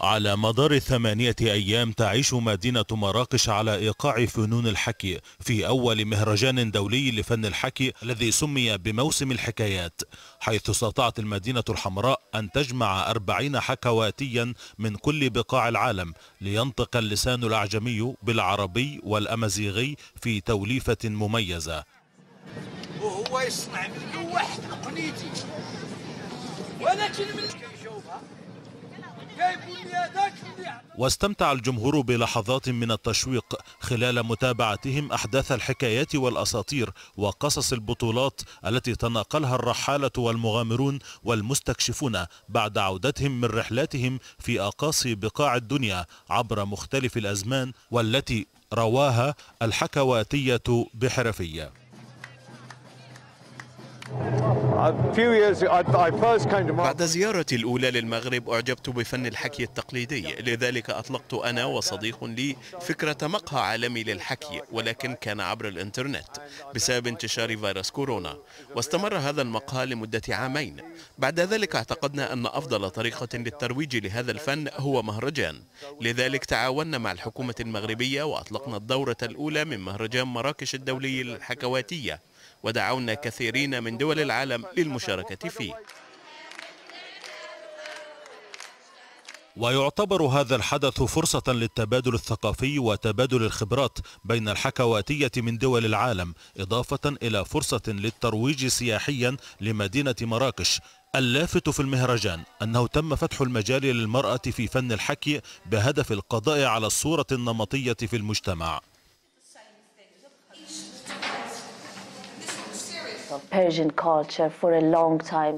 على مدار ثمانية أيام تعيش مدينة مراكش على إيقاع فنون الحكي في أول مهرجان دولي لفن الحكي الذي سمي بموسم الحكايات حيث استطاعت المدينة الحمراء أن تجمع أربعين حكواتيا من كل بقاع العالم لينطق اللسان الأعجمي بالعربي والأمازيغي في توليفة مميزة وهو يصنع من واحد أقنيتي ولكن من واستمتع الجمهور بلحظات من التشويق خلال متابعتهم أحداث الحكايات والأساطير وقصص البطولات التي تناقلها الرحالة والمغامرون والمستكشفون بعد عودتهم من رحلاتهم في أقاصي بقاع الدنيا عبر مختلف الأزمان والتي رواها الحكواتية بحرفية بعد زيارتي الأولى للمغرب أعجبت بفن الحكي التقليدي لذلك أطلقت أنا وصديق لي فكرة مقهى عالمي للحكي ولكن كان عبر الإنترنت بسبب انتشار فيروس كورونا واستمر هذا المقهى لمدة عامين بعد ذلك اعتقدنا أن أفضل طريقة للترويج لهذا الفن هو مهرجان لذلك تعاوننا مع الحكومة المغربية وأطلقنا الدورة الأولى من مهرجان مراكش الدولي للحكواتية ودعونا كثيرين من دول العالم للمشاركة فيه ويعتبر هذا الحدث فرصة للتبادل الثقافي وتبادل الخبرات بين الحكواتية من دول العالم إضافة إلى فرصة للترويج سياحيا لمدينة مراكش اللافت في المهرجان أنه تم فتح المجال للمرأة في فن الحكي بهدف القضاء على الصورة النمطية في المجتمع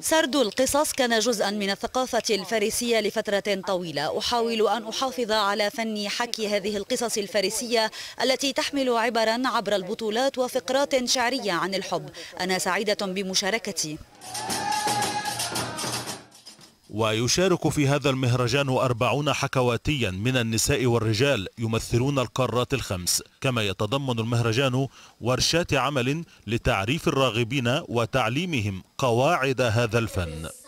سرد القصص كان جزءا من الثقافة الفارسية لفترة طويلة أحاول أن أحافظ على فن حكي هذه القصص الفارسية التي تحمل عبرا عبر البطولات وفقرات شعرية عن الحب أنا سعيدة بمشاركتي ويشارك في هذا المهرجان أربعون حكواتيا من النساء والرجال يمثلون القارات الخمس كما يتضمن المهرجان ورشات عمل لتعريف الراغبين وتعليمهم قواعد هذا الفن